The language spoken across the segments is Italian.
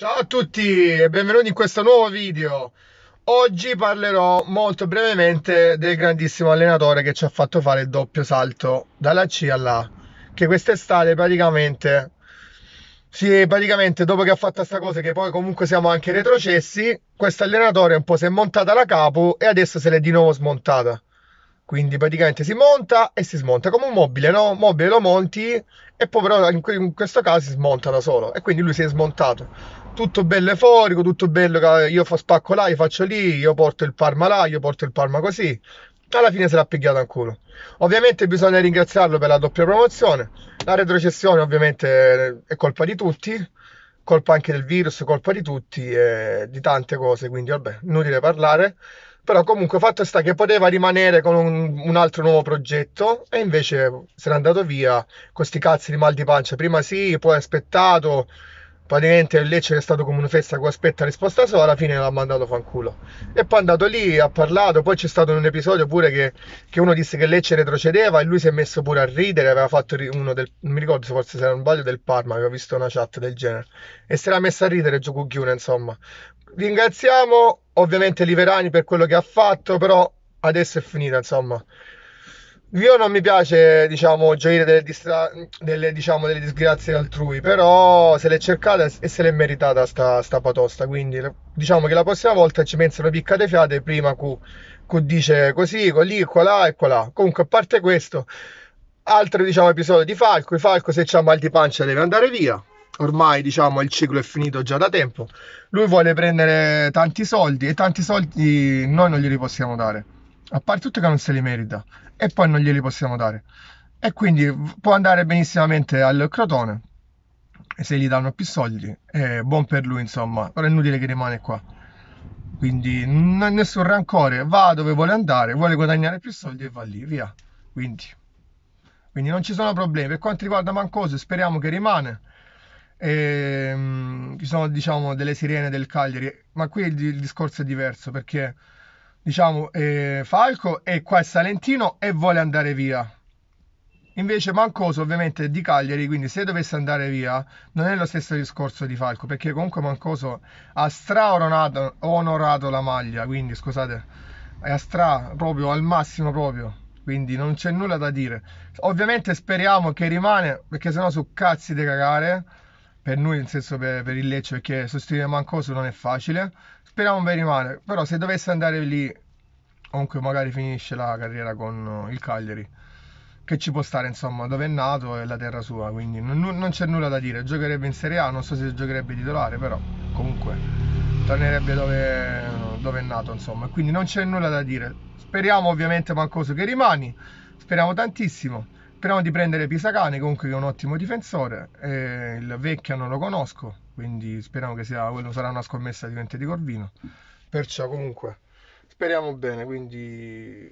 Ciao a tutti e benvenuti in questo nuovo video. Oggi parlerò molto brevemente del grandissimo allenatore che ci ha fatto fare il doppio salto dalla C alla A. Che quest'estate praticamente, sì, praticamente dopo che ha fatto questa cosa, che poi comunque siamo anche retrocessi, questo allenatore un po' si è montata la capo e adesso se l'è di nuovo smontata. Quindi praticamente si monta e si smonta come un mobile, no? mobile lo monti e poi però in, questo caso si smonta da solo e quindi lui si è smontato. Tutto bello euforico, tutto bello che io fa spacco là, io faccio lì, io porto il Parma là, io porto il Parma così. Alla fine se l'ha pigliato a Ovviamente bisogna ringraziarlo per la doppia promozione. La retrocessione ovviamente eh, è colpa di tutti, colpa anche del virus, colpa di tutti e eh, di tante cose, quindi vabbè, inutile parlare però comunque fatto sta che poteva rimanere con un, un altro nuovo progetto e invece se n'è andato via con questi cazzi di mal di pancia prima sì poi ha aspettato praticamente lì c'è stato come una festa con aspetta risposta sola alla fine l'ha mandato fanculo e poi è andato lì ha parlato poi c'è stato un episodio pure che, che uno disse che Lecce retrocedeva e lui si è messo pure a ridere aveva fatto uno del non mi ricordo se forse se non sbaglio del Parma avevo visto una chat del genere e si era messo a ridere giù con Giuna insomma ringraziamo ovviamente Liverani per quello che ha fatto, però adesso è finita, insomma. Io non mi piace, diciamo, gioire delle, distra- delle, diciamo, delle disgrazie altrui, però se l'è cercata e se l'è meritata sta, sta patosta, quindi diciamo che la prossima volta ci pensano piccate fiate, prima Q, Q dice così, con lì, qua là e qua là. Comunque, a parte questo, altro, diciamo, episodio di Falco, Falco se c'ha mal di pancia deve andare via, ormai diciamo il ciclo è finito già da tempo. Lui vuole prendere tanti soldi e tanti soldi noi non glieli possiamo dare. A parte tutto che non se li merita e poi non glieli possiamo dare. E quindi può andare benissimamente al Crotone se gli danno più soldi. È buon per lui, insomma, però è inutile che rimane qua. Quindi non ha nessun rancore, va dove vuole andare, vuole guadagnare più soldi e va lì, via. Quindi, quindi non ci sono problemi. Per quanto riguarda Mancoso, speriamo che rimane e, ehm, ci sono diciamo delle sirene del Cagliari, ma qui il, il discorso è diverso perché diciamo eh, Falco è qua è Salentino e vuole andare via. Invece Mancoso ovviamente è di Cagliari, quindi se dovesse andare via non è lo stesso discorso di Falco, perché comunque Mancoso ha straonorato la maglia, quindi scusate, è a stra proprio al massimo proprio, quindi non c'è nulla da dire. Ovviamente speriamo che rimane, perché sennò su cazzi di cagare per noi, nel senso per, per il Lecce, perché sostituire Mancoso non è facile. Speriamo bene male, però se dovesse andare lì, comunque magari finisce la carriera con eh, il Cagliari, che ci può stare, insomma, dove è nato è la terra sua, quindi non, non c'è nulla da dire. Giocherebbe in Serie A, non so se giocherebbe titolare, però comunque tornerebbe dove, dove è nato, insomma. Quindi non c'è nulla da dire. Speriamo ovviamente Mancoso che rimani, speriamo tantissimo Speriamo di prendere Pisacane, comunque che è un ottimo difensore. Eh, il vecchio non lo conosco, quindi speriamo che sia, quello sarà una scommessa di Vente di Corvino. Perciò comunque speriamo bene, quindi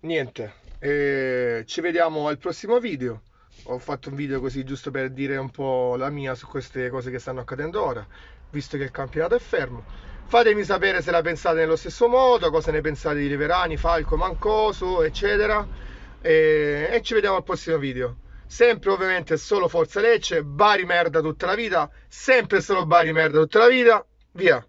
niente. E ci vediamo al prossimo video ho fatto un video così giusto per dire un po' la mia su queste cose che stanno accadendo ora, visto che il campionato è fermo. Fatemi sapere se la pensate nello stesso modo, cosa ne pensate di Riverani, Falco, Mancoso, eccetera e, e ci vediamo al prossimo video sempre ovviamente solo Forza Lecce Bari merda tutta la vita sempre solo Bari merda tutta la vita via